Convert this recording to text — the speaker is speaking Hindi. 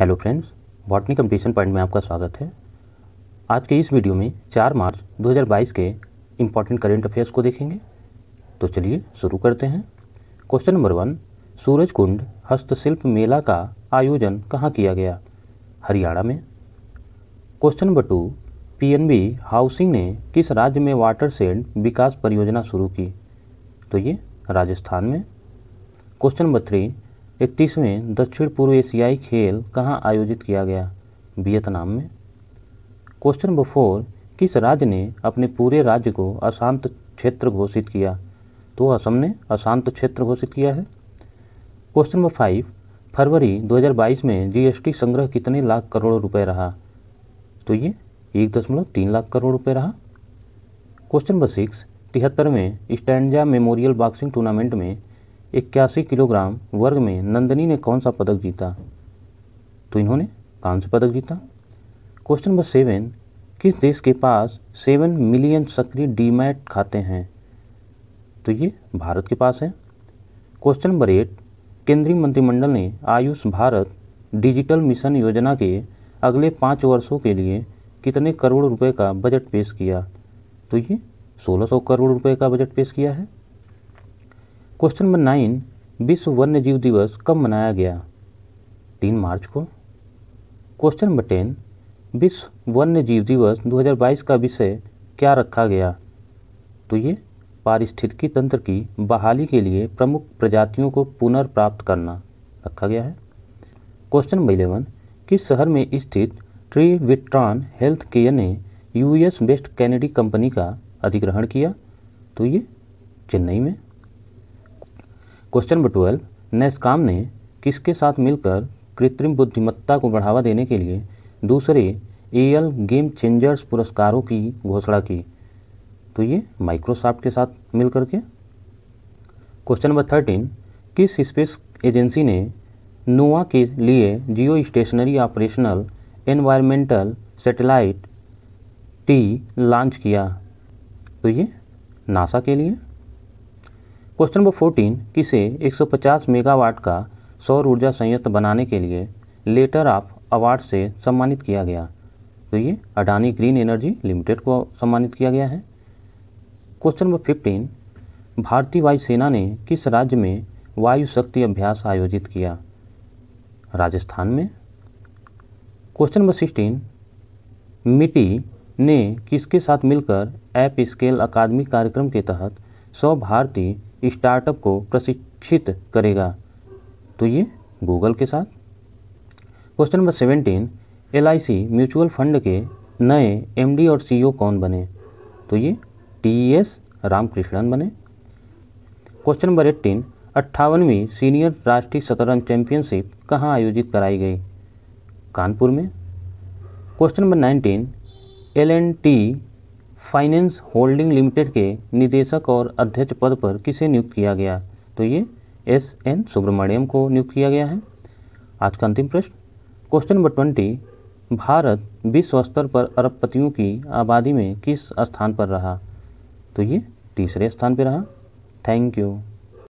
hello friends botany competition point में आपका स्वागत है आज के इस वीडियो में 4 मार्च 2022 के इम्पॉर्टेंट करेंट अफेयर्स को देखेंगे तो चलिए शुरू करते हैं question number one Suraj Kund हस्तशिल्प मेला का आयोजन कहाँ किया गया हरियाणा में question number two PNB housing ने किस राज्य में वाटर सेंड विकास परियोजना शुरू की तो ये राजस्थान में क्वेश्चन नंबर थ्री इकतीसवें दक्षिण पूर्व एशियाई खेल कहाँ आयोजित किया गया वियतनाम में क्वेश्चन बफोर किस राज्य ने अपने पूरे राज्य को अशांत क्षेत्र घोषित किया तो असम ने अशांत क्षेत्र घोषित किया है क्वेश्चन नंबर फाइव फरवरी 2022 में जीएसटी संग्रह कितने लाख करोड़ रुपए रहा तो ये एक दशमलव तीन लाख करोड़ रुपए रहा क्वेश्चन नंबर सिक्स तिहत्तरवें स्टैंडजा मेमोरियल बॉक्सिंग टूर्नामेंट में इक्यासी किलोग्राम वर्ग में नंदनी ने कौन सा पदक जीता तो इन्होंने कांस्य पदक जीता क्वेश्चन नंबर सेवन किस देश के पास सेवन मिलियन सक्रिय डीमैट खाते हैं तो ये भारत के पास है क्वेश्चन नंबर एट केंद्रीय मंत्रिमंडल ने आयुष भारत डिजिटल मिशन योजना के अगले पाँच वर्षों के लिए कितने करोड़ रुपए का बजट पेश किया तो ये 1600 करोड़ रुपए का बजट पेश किया है क्वेश्चन नंबर नाइन विश्व वन्य जीव दिवस कब मनाया गया तीन मार्च को क्वेश्चन नंबर टेन विश्व वन्य जीव दिवस 2022 का विषय क्या रखा गया तो ये पारिस्थितिकी तंत्र की बहाली के लिए प्रमुख प्रजातियों को पुनर्प्राप्त करना रखा गया है क्वेश्चन नंबर इलेवन किस शहर में स्थित ट्री विट्रॉन हेल्थ केयर ने यूएस बेस्ट कैनेडी कंपनी का अधिग्रहण किया तो ये चेन्नई में क्वेश्चन नंबर ट्वेल्व नेस्काम ने किसके साथ मिलकर कृत्रिम बुद्धिमत्ता को बढ़ावा देने के लिए दूसरे एएल गेम चेंजर्स पुरस्कारों की घोषणा की तो ये माइक्रोसॉफ्ट के साथ मिलकर के क्वेश्चन नंबर थर्टीन किस स्पेस एजेंसी ने नोवा के लिए geostationary operational environmental satellite T launch किया तो ये नासा के लिए क्वेश्चन नंबर फोर्टीन एक सौ 150 मेगावाट का सौर ऊर्जा संयंत्र बनाने के लिए लेटर ऑफ अवार्ड से सम्मानित किया गया तो ये अडानी ग्रीन एनर्जी लिमिटेड को सम्मानित किया गया है क्वेश्चन नंबर फिफ्टीन भारतीय वायुसेना ने किस राज्य में वायु शक्ति अभ्यास आयोजित किया राजस्थान में क्वेश्चन नंबर सिक्सटीन मिट्टी ने किसके साथ मिलकर ऐप स्केल अकादमी कार्यक्रम के तहत सौ भारतीय स्टार्टअप को प्रशिक्षित करेगा तो ये गूगल के साथ question number seventeen L mutual fund के नए एमडी और सीईओ e कौन बने तो ये टी एस e रामकृष्णन बने क्वेश्चन नंबर एट्टीन अट्ठावनवीं सीनियर राष्ट्रीय शतरंज चैंपियनशिप कहाँ आयोजित कराई गई कानपुर में question number nineteen L N T finance holding limited के निदेशक और अध्यक्ष पद पर किसे नियुक्त किया गया तो ये एस एन सुब्रमण्यम को नियुक्त किया गया है आज का अंतिम प्रश्न क्वेश्चन नंबर ट्वेंटी भारत विश्व स्तर पर अरबपतियों की आबादी में किस स्थान पर रहा तो ये तीसरे स्थान पर रहा थैंक यू